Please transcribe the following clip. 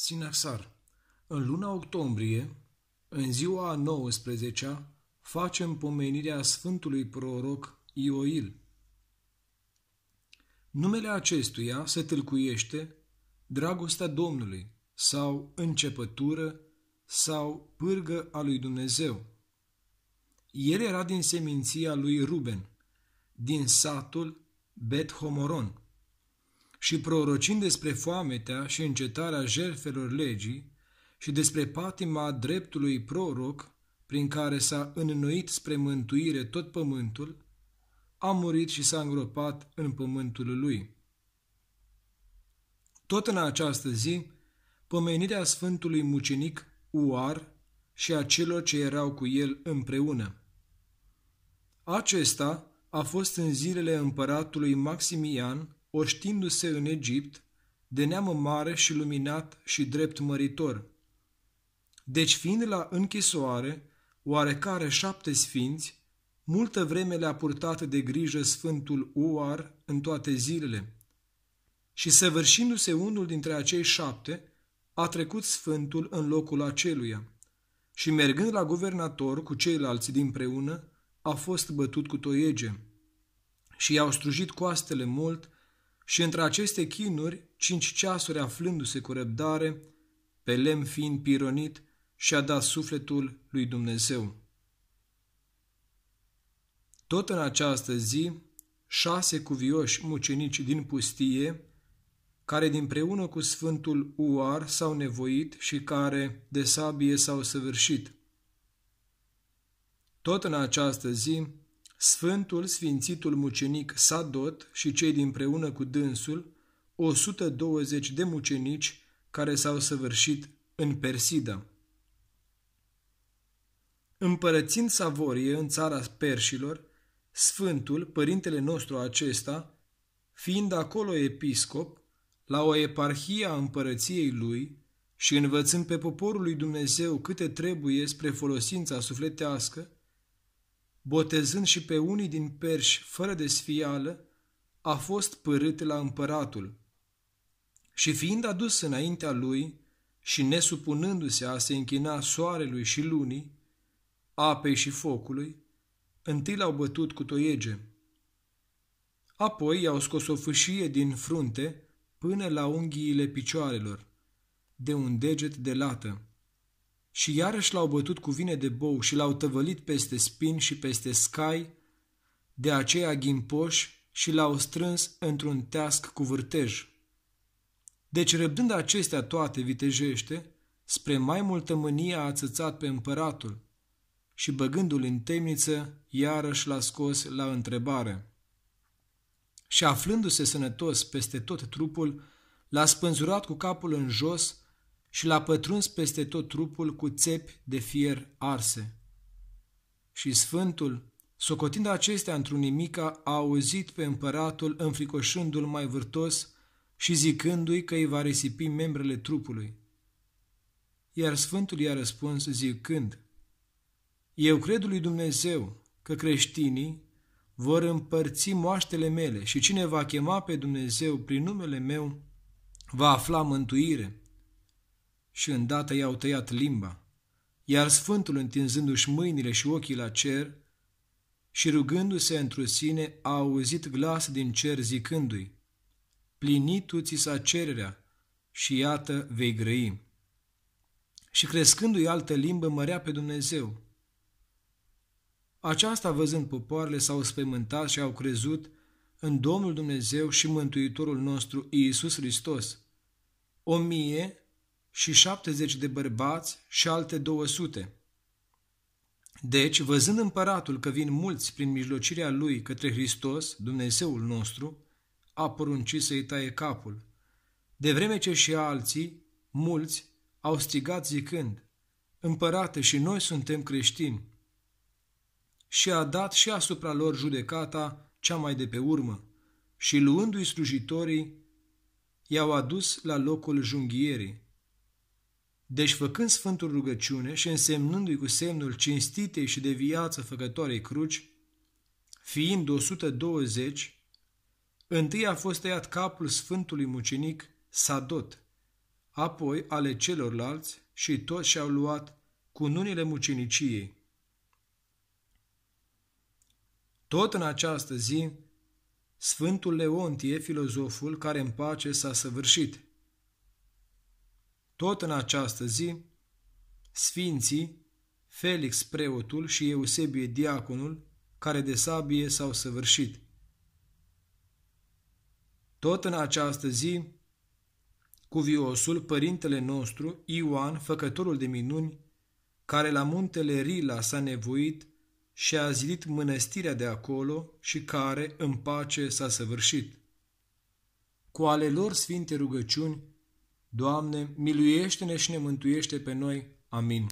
Sinaxar. În luna octombrie, în ziua a 19-a, facem pomenirea Sfântului Proroc Ioil. Numele acestuia se tâlcuiește dragostea Domnului sau începătură sau pârgă a lui Dumnezeu. El era din seminția lui Ruben, din satul Bethomoron. Homoron și prorocind despre foametea și încetarea jerfelor legii și despre patima dreptului proroc prin care s-a înnoit spre mântuire tot pământul, a murit și s-a îngropat în pământul lui. Tot în această zi, pomenirea Sfântului Mucenic Uar și a celor ce erau cu el împreună. Acesta a fost în zilele împăratului Maximian, oștindu-se în Egipt, de neam mare și luminat și drept măritor. Deci fiind la închisoare, oarecare șapte sfinți, multă vreme le-a purtat de grijă Sfântul Uar în toate zilele. Și săvârșindu-se unul dintre acei șapte, a trecut Sfântul în locul aceluia. Și mergând la guvernator cu ceilalți preună, a fost bătut cu toiege. Și i-au strujit coastele mult, și între aceste chinuri, cinci ceasuri aflându-se cu răbdare, pe lemn fiind pironit, și-a dat sufletul lui Dumnezeu. Tot în această zi, șase cuvioși mucenici din pustie, care dinpreună cu Sfântul Uar s-au nevoit și care de sabie s-au săvârșit. Tot în această zi, Sfântul Sfințitul Mucenic Sadot și cei preună cu dânsul, 120 de mucenici care s-au săvârșit în Persida. Împărățind Savorie în țara Persilor, Sfântul, părintele nostru acesta, fiind acolo episcop, la o eparhie a împărăției lui și învățând pe poporul lui Dumnezeu câte trebuie spre folosința sufletească, botezând și pe unii din perși fără desfială, a fost părât la împăratul. Și fiind adus înaintea lui și nesupunându-se a se închina soarelui și lunii, apei și focului, întâi l-au bătut cu toiege. Apoi i-au scos o fâșie din frunte până la unghiile picioarelor, de un deget de lată și iarăși l-au bătut cu vine de bou și l-au tăvălit peste spin și peste scai, de aceea ghimpoși și l-au strâns într-un teasc cu vârtej. Deci, răbdând acestea toate vitejește, spre mai multă mânie a ațățat pe împăratul și băgându-l în temniță, iarăși l-a scos la întrebare. Și aflându-se sănătos peste tot trupul, l-a spânzurat cu capul în jos, și l-a pătruns peste tot trupul cu țepi de fier arse. Și Sfântul, socotind acestea într-un nimica, a auzit pe împăratul înfricoșându-l mai vârtos și zicându-i că îi va risipi membrele trupului. Iar Sfântul i-a răspuns zicând, Eu cred lui Dumnezeu că creștinii vor împărți moaștele mele și cine va chema pe Dumnezeu prin numele meu va afla mântuire și îndată i-au tăiat limba. Iar Sfântul, întinzându-și mâinile și ochii la cer și rugându-se întru sine, a auzit glas din cer zicându-i, Plinitu ți s-a cererea și iată vei grăi. Și crescându-i altă limbă, mărea pe Dumnezeu. Aceasta văzând popoarele s-au spământat și au crezut în Domnul Dumnezeu și Mântuitorul nostru Iisus Hristos. O mie și 70 de bărbați și alte 200. Deci, văzând împăratul că vin mulți prin mijlocirea lui către Hristos, Dumnezeul nostru, a poruncit să-i taie capul. De vreme ce și alții, mulți, au strigat zicând, Împărate și noi suntem creștini. Și a dat și asupra lor judecata cea mai de pe urmă și luându-i slujitorii, i-au adus la locul junghierii deci făcând Sfântul rugăciune și însemnându-i cu semnul cinstitei și de viață făcătoarei cruci, fiind 120, întâi a fost tăiat capul Sfântului Mucenic Sadot, apoi ale celorlalți și toți și-au luat cu cununile muceniciei. Tot în această zi, Sfântul Leontie, filozoful, care în pace s-a săvârșit – tot în această zi, sfinții Felix preotul și Eusebie diaconul, care de sabie s-au săvârșit. Tot în această zi, cuviosul, părintele nostru, Ioan, făcătorul de minuni, care la muntele Rila s-a nevoit și a zidit mănăstirea de acolo și care în pace s-a săvârșit. Cu ale lor sfinte rugăciuni, Doamne, miluiește-ne și ne mântuiește pe noi. Amin.